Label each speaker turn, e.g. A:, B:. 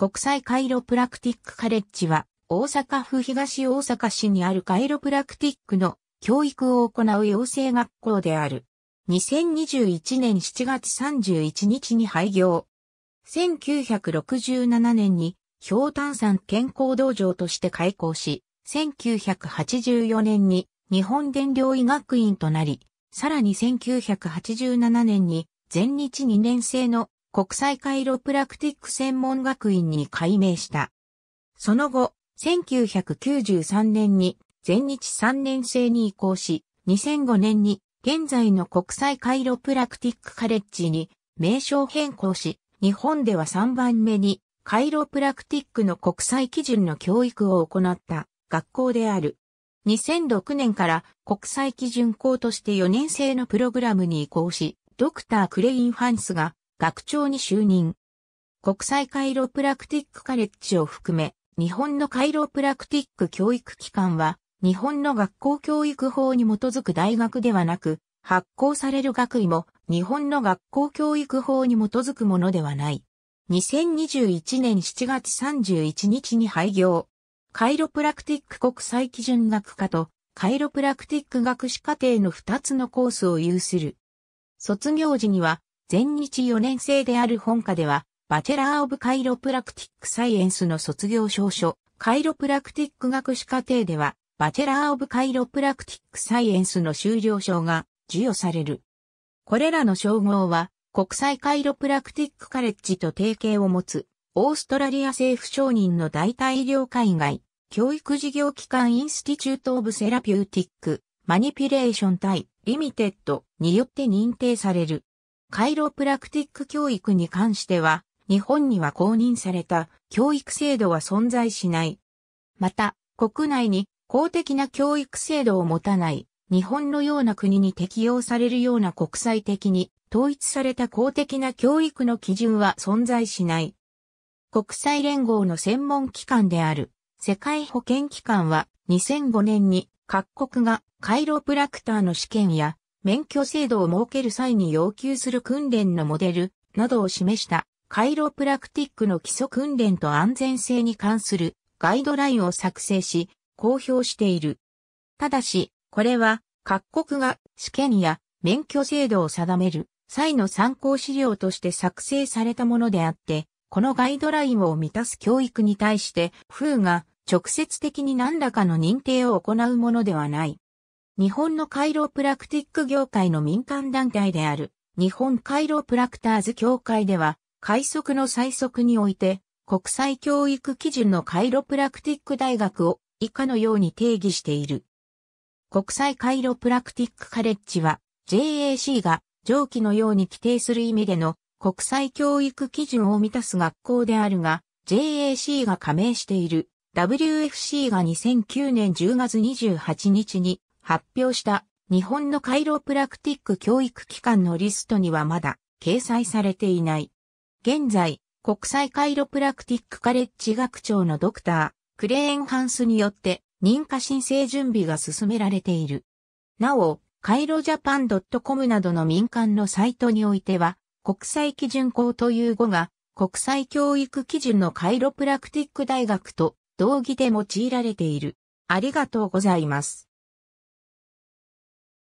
A: 国際カイロプラクティックカレッジは、大阪府東大阪市にあるカイロプラクティックの教育を行う養成学校である。2021年7月31日に廃業。1967年に、氷炭酸健康道場として開校し、1984年に日本電量医学院となり、さらに1987年に全日2年生の国際カイロプラクティック専門学院に改名した。その後、1993年に全日3年生に移行し、2005年に現在の国際カイロプラクティックカレッジに名称変更し、日本では3番目にカイロプラクティックの国際基準の教育を行った学校である。2006年から国際基準校として4年生のプログラムに移行し、ドクター・クレイン・ファンスが学長に就任。国際カイロプラクティックカレッジを含め、日本のカイロプラクティック教育機関は、日本の学校教育法に基づく大学ではなく、発行される学位も日本の学校教育法に基づくものではない。2021年7月31日に廃業。カイロプラクティック国際基準学科とカイロプラクティック学士課程の2つのコースを有する。卒業時には全日4年生である本科では、バチェラー・オブ・カイロプラクティック・サイエンスの卒業証書、カイロプラクティック学士課程では、バチェラー・オブ・カイロプラクティック・サイエンスの修了証が授与される。これらの称号は、国際カイロプラクティック・カレッジと提携を持つ、オーストラリア政府承認の代替医療海外、教育事業機関インスティチュート・オブ・セラピューティック・マニピュレーション対リミテッドによって認定される。カイロプラクティック教育に関しては、日本には公認された教育制度は存在しない。また、国内に公的な教育制度を持たない日本のような国に適用されるような国際的に統一された公的な教育の基準は存在しない。国際連合の専門機関である世界保健機関は2005年に各国がカイロプラクターの試験や免許制度を設ける際に要求する訓練のモデルなどを示したカイロプラクティックの基礎訓練と安全性に関するガイドラインを作成し、公表している。ただし、これは各国が試験や免許制度を定める際の参考資料として作成されたものであって、このガイドラインを満たす教育に対して、風が直接的に何らかの認定を行うものではない。日本のカイロプラクティック業界の民間団体である、日本カイロプラクターズ協会では、快速の最速において、国際教育基準のカイロプラクティック大学を以下のように定義している。国際カイロプラクティックカレッジは、JAC が上記のように規定する意味での国際教育基準を満たす学校であるが、JAC が加盟している WFC が2009年10月28日に発表した日本のカイロプラクティック教育機関のリストにはまだ掲載されていない。現在、国際カイロプラクティックカレッジ学長のドクター、クレーンハンスによって認可申請準備が進められている。なお、カイロジャパン .com などの民間のサイトにおいては、国際基準校という語が、国際教育基準のカイロプラクティック大学と同義で用いられている。ありがとうございます。